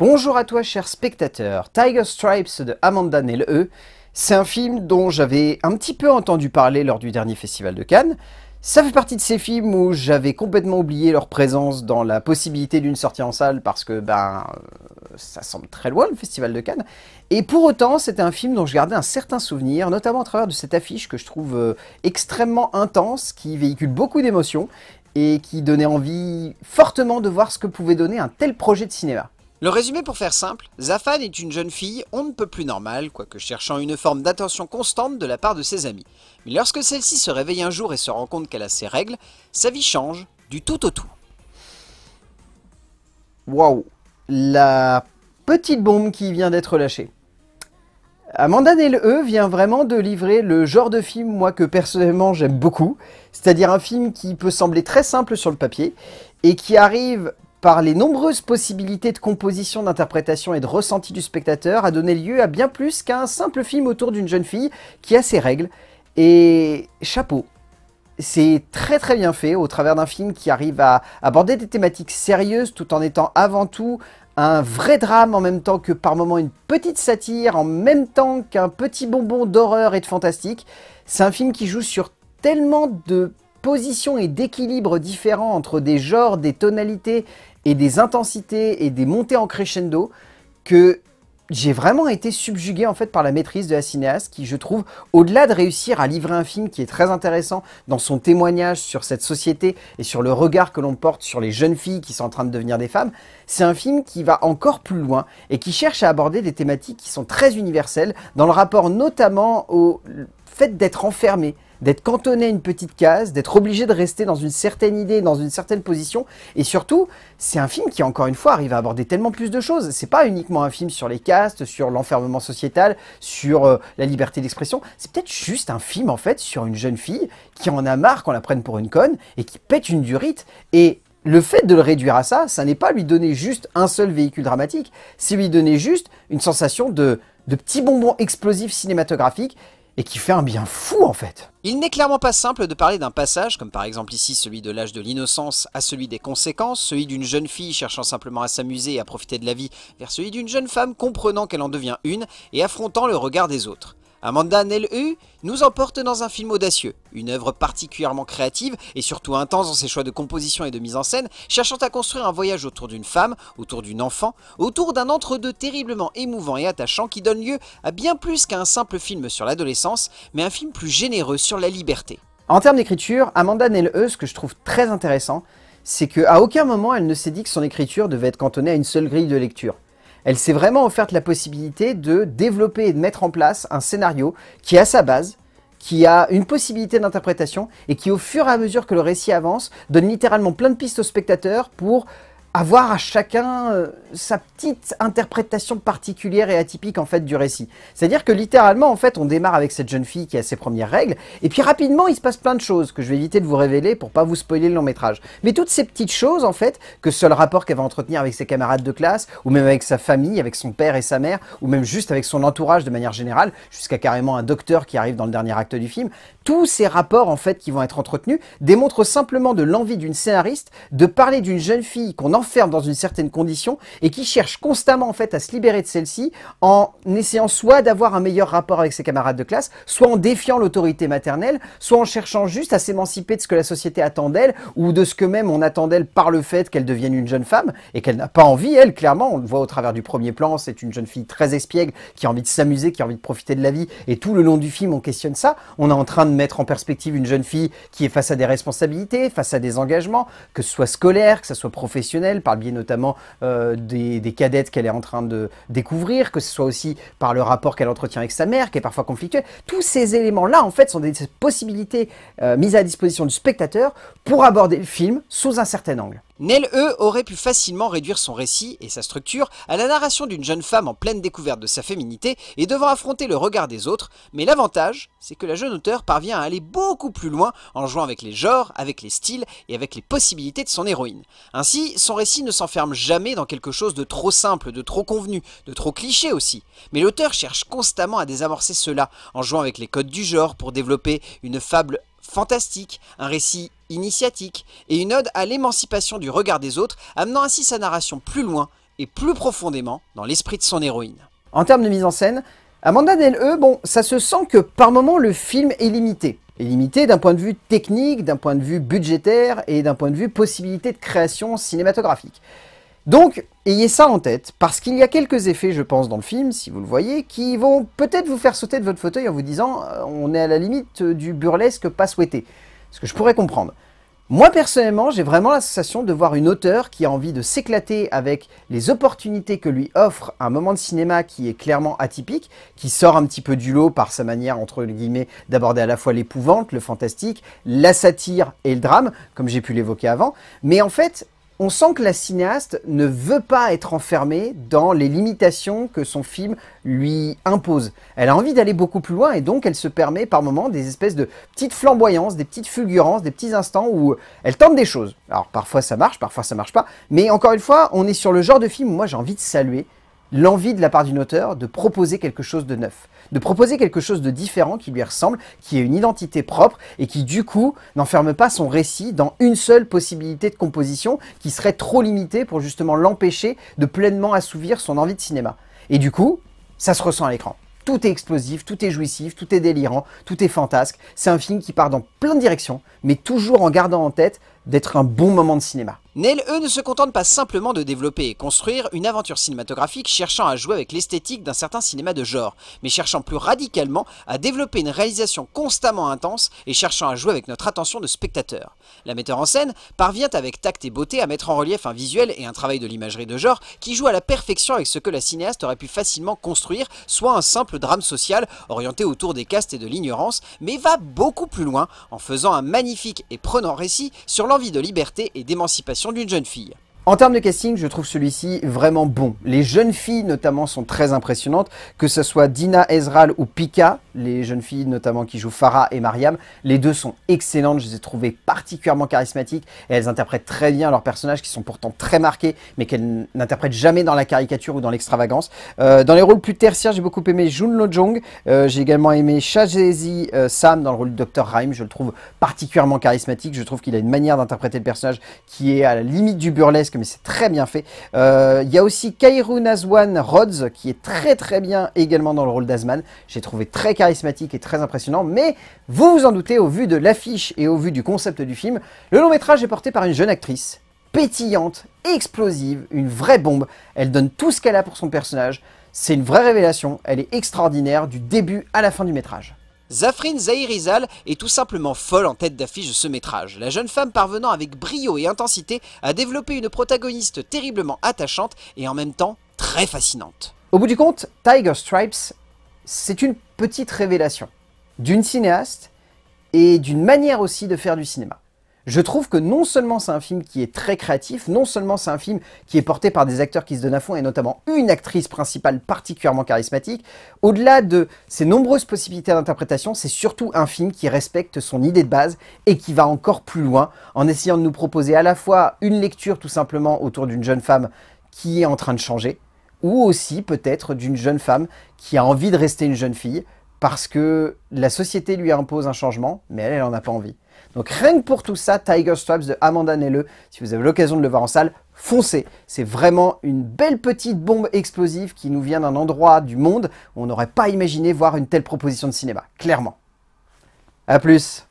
Bonjour à toi chers spectateurs, Tiger Stripes de Amanda Nell E, c'est un film dont j'avais un petit peu entendu parler lors du dernier festival de Cannes. Ça fait partie de ces films où j'avais complètement oublié leur présence dans la possibilité d'une sortie en salle parce que ben euh, ça semble très loin le festival de Cannes. Et pour autant, c'était un film dont je gardais un certain souvenir, notamment à travers de cette affiche que je trouve euh, extrêmement intense, qui véhicule beaucoup d'émotions et qui donnait envie fortement de voir ce que pouvait donner un tel projet de cinéma. Le résumé pour faire simple, Zafan est une jeune fille on ne peut plus normale, quoique cherchant une forme d'attention constante de la part de ses amis. Mais lorsque celle-ci se réveille un jour et se rend compte qu'elle a ses règles, sa vie change du tout au tout. Waouh, la petite bombe qui vient d'être lâchée. Amanda le E vient vraiment de livrer le genre de film, moi, que personnellement j'aime beaucoup, c'est-à-dire un film qui peut sembler très simple sur le papier, et qui arrive par les nombreuses possibilités de composition, d'interprétation et de ressenti du spectateur, a donné lieu à bien plus qu'un simple film autour d'une jeune fille qui a ses règles. Et chapeau, c'est très très bien fait au travers d'un film qui arrive à aborder des thématiques sérieuses tout en étant avant tout un vrai drame en même temps que par moments une petite satire, en même temps qu'un petit bonbon d'horreur et de fantastique. C'est un film qui joue sur tellement de positions et d'équilibres différents entre des genres, des tonalités, et des intensités et des montées en crescendo que j'ai vraiment été subjugué en fait par la maîtrise de la cinéaste qui je trouve au-delà de réussir à livrer un film qui est très intéressant dans son témoignage sur cette société et sur le regard que l'on porte sur les jeunes filles qui sont en train de devenir des femmes, c'est un film qui va encore plus loin et qui cherche à aborder des thématiques qui sont très universelles dans le rapport notamment au fait d'être enfermé d'être cantonné à une petite case, d'être obligé de rester dans une certaine idée, dans une certaine position. Et surtout, c'est un film qui, encore une fois, arrive à aborder tellement plus de choses. C'est pas uniquement un film sur les castes, sur l'enfermement sociétal, sur euh, la liberté d'expression. C'est peut-être juste un film, en fait, sur une jeune fille qui en a marre qu'on la prenne pour une conne et qui pète une durite. Et le fait de le réduire à ça, ça n'est pas lui donner juste un seul véhicule dramatique, c'est lui donner juste une sensation de, de petit bonbon explosif cinématographique et qui fait un bien fou en fait. Il n'est clairement pas simple de parler d'un passage, comme par exemple ici celui de l'âge de l'innocence à celui des conséquences, celui d'une jeune fille cherchant simplement à s'amuser et à profiter de la vie, vers celui d'une jeune femme comprenant qu'elle en devient une et affrontant le regard des autres. Amanda Nell e, nous emporte dans un film audacieux, une œuvre particulièrement créative et surtout intense dans ses choix de composition et de mise en scène, cherchant à construire un voyage autour d'une femme, autour d'une enfant, autour d'un entre-deux terriblement émouvant et attachant qui donne lieu à bien plus qu'un simple film sur l'adolescence, mais un film plus généreux sur la liberté. En termes d'écriture, Amanda Nell e, ce que je trouve très intéressant, c'est qu'à aucun moment elle ne s'est dit que son écriture devait être cantonnée à une seule grille de lecture. Elle s'est vraiment offerte la possibilité de développer et de mettre en place un scénario qui a sa base, qui a une possibilité d'interprétation et qui, au fur et à mesure que le récit avance, donne littéralement plein de pistes aux spectateurs pour avoir à chacun euh, sa petite interprétation particulière et atypique en fait du récit. C'est-à-dire que littéralement en fait on démarre avec cette jeune fille qui a ses premières règles et puis rapidement il se passe plein de choses que je vais éviter de vous révéler pour pas vous spoiler le long métrage. Mais toutes ces petites choses en fait que seul rapport qu'elle va entretenir avec ses camarades de classe ou même avec sa famille, avec son père et sa mère ou même juste avec son entourage de manière générale jusqu'à carrément un docteur qui arrive dans le dernier acte du film, tous ces rapports en fait qui vont être entretenus démontrent simplement de l'envie d'une scénariste de parler d'une jeune fille qu'on enferme dans une certaine condition et qui cherche constamment en fait à se libérer de celle-ci en essayant soit d'avoir un meilleur rapport avec ses camarades de classe, soit en défiant l'autorité maternelle, soit en cherchant juste à s'émanciper de ce que la société attend d'elle ou de ce que même on attend d'elle par le fait qu'elle devienne une jeune femme et qu'elle n'a pas envie, elle, clairement, on le voit au travers du premier plan, c'est une jeune fille très espiègle qui a envie de s'amuser, qui a envie de profiter de la vie et tout le long du film on questionne ça, on est en train de mettre en perspective une jeune fille qui est face à des responsabilités, face à des engagements, que ce soit scolaire, que ce soit professionnel, par le biais notamment euh, des, cadettes qu'elle est en train de découvrir, que ce soit aussi par le rapport qu'elle entretient avec sa mère, qui est parfois conflictuel. Tous ces éléments-là, en fait, sont des possibilités euh, mises à disposition du spectateur pour aborder le film sous un certain angle. Nell E aurait pu facilement réduire son récit et sa structure à la narration d'une jeune femme en pleine découverte de sa féminité et devant affronter le regard des autres, mais l'avantage, c'est que la jeune auteure parvient à aller beaucoup plus loin en jouant avec les genres, avec les styles et avec les possibilités de son héroïne. Ainsi, son récit ne s'enferme jamais dans quelque chose de trop simple, de trop convenu, de trop cliché aussi. Mais l'auteur cherche constamment à désamorcer cela, en jouant avec les codes du genre pour développer une fable fantastique, un récit initiatique et une ode à l'émancipation du regard des autres, amenant ainsi sa narration plus loin et plus profondément dans l'esprit de son héroïne. En termes de mise en scène, Amanda Nelle, euh, bon, ça se sent que par moment le film est limité. Est limité d'un point de vue technique, d'un point de vue budgétaire et d'un point de vue possibilité de création cinématographique. Donc, ayez ça en tête, parce qu'il y a quelques effets, je pense, dans le film, si vous le voyez, qui vont peut-être vous faire sauter de votre fauteuil en vous disant euh, on est à la limite du burlesque pas souhaité », ce que je pourrais comprendre. Moi, personnellement, j'ai vraiment la sensation de voir une auteure qui a envie de s'éclater avec les opportunités que lui offre un moment de cinéma qui est clairement atypique, qui sort un petit peu du lot par sa manière, entre guillemets, d'aborder à la fois l'épouvante, le fantastique, la satire et le drame, comme j'ai pu l'évoquer avant. Mais en fait, on sent que la cinéaste ne veut pas être enfermée dans les limitations que son film lui impose. Elle a envie d'aller beaucoup plus loin et donc elle se permet par moments des espèces de petites flamboyances, des petites fulgurances, des petits instants où elle tente des choses. Alors parfois ça marche, parfois ça marche pas, mais encore une fois, on est sur le genre de film où moi j'ai envie de saluer l'envie de la part d'une auteur de proposer quelque chose de neuf, de proposer quelque chose de différent qui lui ressemble, qui ait une identité propre et qui du coup n'enferme pas son récit dans une seule possibilité de composition qui serait trop limitée pour justement l'empêcher de pleinement assouvir son envie de cinéma. Et du coup, ça se ressent à l'écran. Tout est explosif, tout est jouissif, tout est délirant, tout est fantasque. C'est un film qui part dans plein de directions, mais toujours en gardant en tête d'être un bon moment de cinéma. Nell, eux, ne se contente pas simplement de développer et construire une aventure cinématographique cherchant à jouer avec l'esthétique d'un certain cinéma de genre, mais cherchant plus radicalement à développer une réalisation constamment intense et cherchant à jouer avec notre attention de spectateur. La metteur en scène parvient avec tact et beauté à mettre en relief un visuel et un travail de l'imagerie de genre qui joue à la perfection avec ce que la cinéaste aurait pu facilement construire, soit un simple drame social orienté autour des castes et de l'ignorance, mais va beaucoup plus loin en faisant un magnifique et prenant récit sur l'environnement de liberté et d'émancipation d'une jeune fille. En termes de casting, je trouve celui-ci vraiment bon. Les jeunes filles notamment sont très impressionnantes, que ce soit Dina Ezral ou Pika, les jeunes filles notamment qui jouent Farah et Mariam. Les deux sont excellentes, je les ai trouvées particulièrement charismatiques et elles interprètent très bien leurs personnages qui sont pourtant très marqués mais qu'elles n'interprètent jamais dans la caricature ou dans l'extravagance. Euh, dans les rôles plus tertiaires, j'ai beaucoup aimé Jun Lo Jong, euh, j'ai également aimé Sha euh, Sam dans le rôle de Dr. Rhyme, je le trouve particulièrement charismatique, je trouve qu'il a une manière d'interpréter le personnage qui est à la limite du burlesque mais c'est très bien fait. Il y a aussi Kairu Nazwan Rhodes qui est très très bien également dans le rôle d'Azman, j'ai trouvé très charismatique et très impressionnant, mais vous vous en doutez, au vu de l'affiche et au vu du concept du film, le long métrage est porté par une jeune actrice, pétillante, explosive, une vraie bombe. Elle donne tout ce qu'elle a pour son personnage. C'est une vraie révélation, elle est extraordinaire du début à la fin du métrage. Zafrin Zahirizal est tout simplement folle en tête d'affiche de ce métrage. La jeune femme parvenant avec brio et intensité à développer une protagoniste terriblement attachante et en même temps très fascinante. Au bout du compte, Tiger Stripes c'est une petite révélation d'une cinéaste et d'une manière aussi de faire du cinéma. Je trouve que non seulement c'est un film qui est très créatif, non seulement c'est un film qui est porté par des acteurs qui se donnent à fond, et notamment une actrice principale particulièrement charismatique, au-delà de ses nombreuses possibilités d'interprétation, c'est surtout un film qui respecte son idée de base et qui va encore plus loin en essayant de nous proposer à la fois une lecture tout simplement autour d'une jeune femme qui est en train de changer, ou aussi peut-être d'une jeune femme qui a envie de rester une jeune fille parce que la société lui impose un changement, mais elle, elle n'en a pas envie. Donc rien que pour tout ça, Tiger Straps de Amanda Nelle, si vous avez l'occasion de le voir en salle, foncez. C'est vraiment une belle petite bombe explosive qui nous vient d'un endroit du monde où on n'aurait pas imaginé voir une telle proposition de cinéma, clairement. A plus